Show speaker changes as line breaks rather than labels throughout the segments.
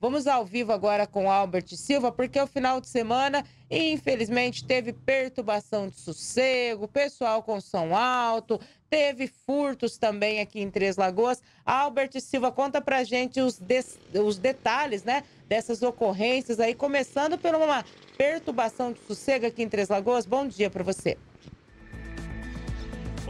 Vamos ao vivo agora com Albert Silva, porque o final de semana, infelizmente, teve perturbação de sossego, pessoal com som alto, teve furtos também aqui em Três Lagoas. Albert Silva, conta pra gente os, os detalhes, né, dessas ocorrências aí, começando por uma perturbação de sossego aqui em Três Lagoas. Bom dia para você.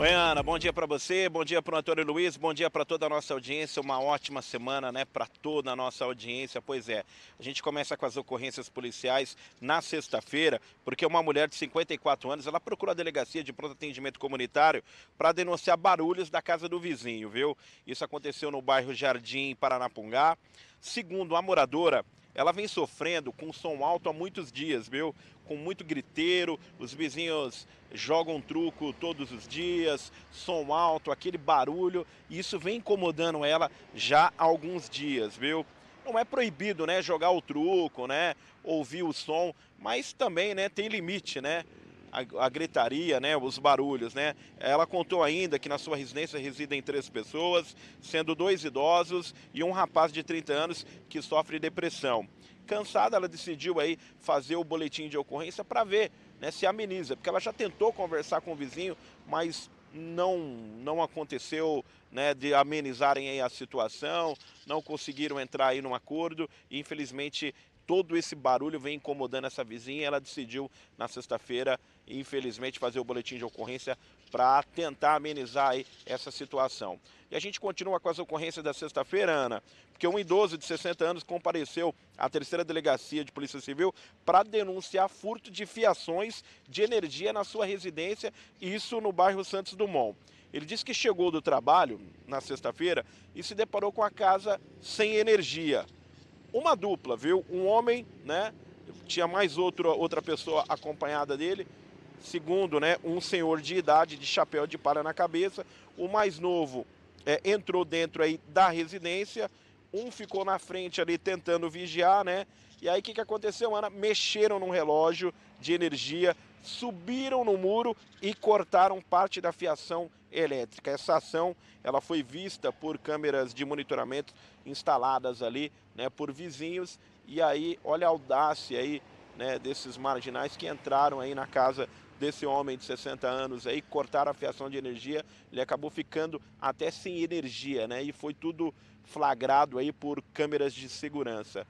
Oi, Ana, bom dia para você, bom dia para o Antônio Luiz, bom dia para toda a nossa audiência, uma ótima semana, né, para toda a nossa audiência. Pois é, a gente começa com as ocorrências policiais na sexta-feira, porque uma mulher de 54 anos, ela procurou a delegacia de pronto atendimento comunitário para denunciar barulhos da casa do vizinho, viu? Isso aconteceu no bairro Jardim, Paranapungá. Segundo a moradora, ela vem sofrendo com som alto há muitos dias, viu? Com muito griteiro, os vizinhos jogam truco todos os dias, som alto, aquele barulho, e isso vem incomodando ela já há alguns dias, viu? Não é proibido, né, jogar o truco, né, ouvir o som, mas também, né, tem limite, né? a, a, gritaria, né, os barulhos, né? Ela contou ainda que na sua residência residem três pessoas, sendo dois idosos e um rapaz de 30 anos que sofre depressão. Cansada, ela decidiu aí fazer o boletim de ocorrência para ver né, se ameniza, porque ela já tentou conversar com o vizinho, mas não, não aconteceu né, de amenizarem a situação, não conseguiram entrar aí num acordo e infelizmente todo esse barulho vem incomodando essa vizinha. Ela decidiu na sexta-feira, infelizmente, fazer o boletim de ocorrência para tentar amenizar essa situação. E a gente continua com as ocorrências da sexta-feira, Ana, porque um idoso de 60 anos compareceu à terceira delegacia de Polícia Civil para denunciar furto de fiações de energia na sua residência, isso no bairro Santos Dumont. Ele disse que chegou do trabalho na sexta-feira e se deparou com a casa sem energia uma dupla, viu? Um homem, né? Tinha mais outro, outra pessoa acompanhada dele. Segundo, né? Um senhor de idade, de chapéu de palha na cabeça. O mais novo é, entrou dentro aí da residência um ficou na frente ali tentando vigiar, né? E aí o que, que aconteceu, Ana? Mexeram num relógio de energia, subiram no muro e cortaram parte da fiação elétrica. Essa ação ela foi vista por câmeras de monitoramento instaladas ali, né, por vizinhos. E aí, olha a audácia aí, né, desses marginais que entraram aí na casa desse homem de 60 anos aí, cortaram a fiação de energia, ele acabou ficando até sem energia, né? E foi tudo flagrado aí por câmeras de segurança.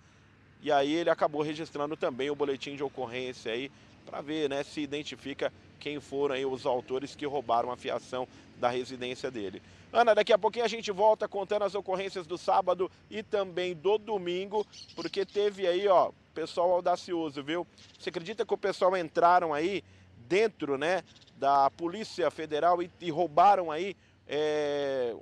E aí ele acabou registrando também o boletim de ocorrência aí para ver, né, se identifica quem foram aí os autores que roubaram a fiação da residência dele. Ana, daqui a pouquinho a gente volta contando as ocorrências do sábado e também do domingo, porque teve aí, ó, pessoal audacioso, viu? Você acredita que o pessoal entraram aí dentro né, da Polícia Federal e, e roubaram aí é,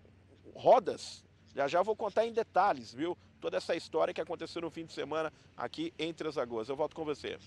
rodas. Já já vou contar em detalhes, viu? Toda essa história que aconteceu no fim de semana aqui entre as Lagoas. Eu volto com você.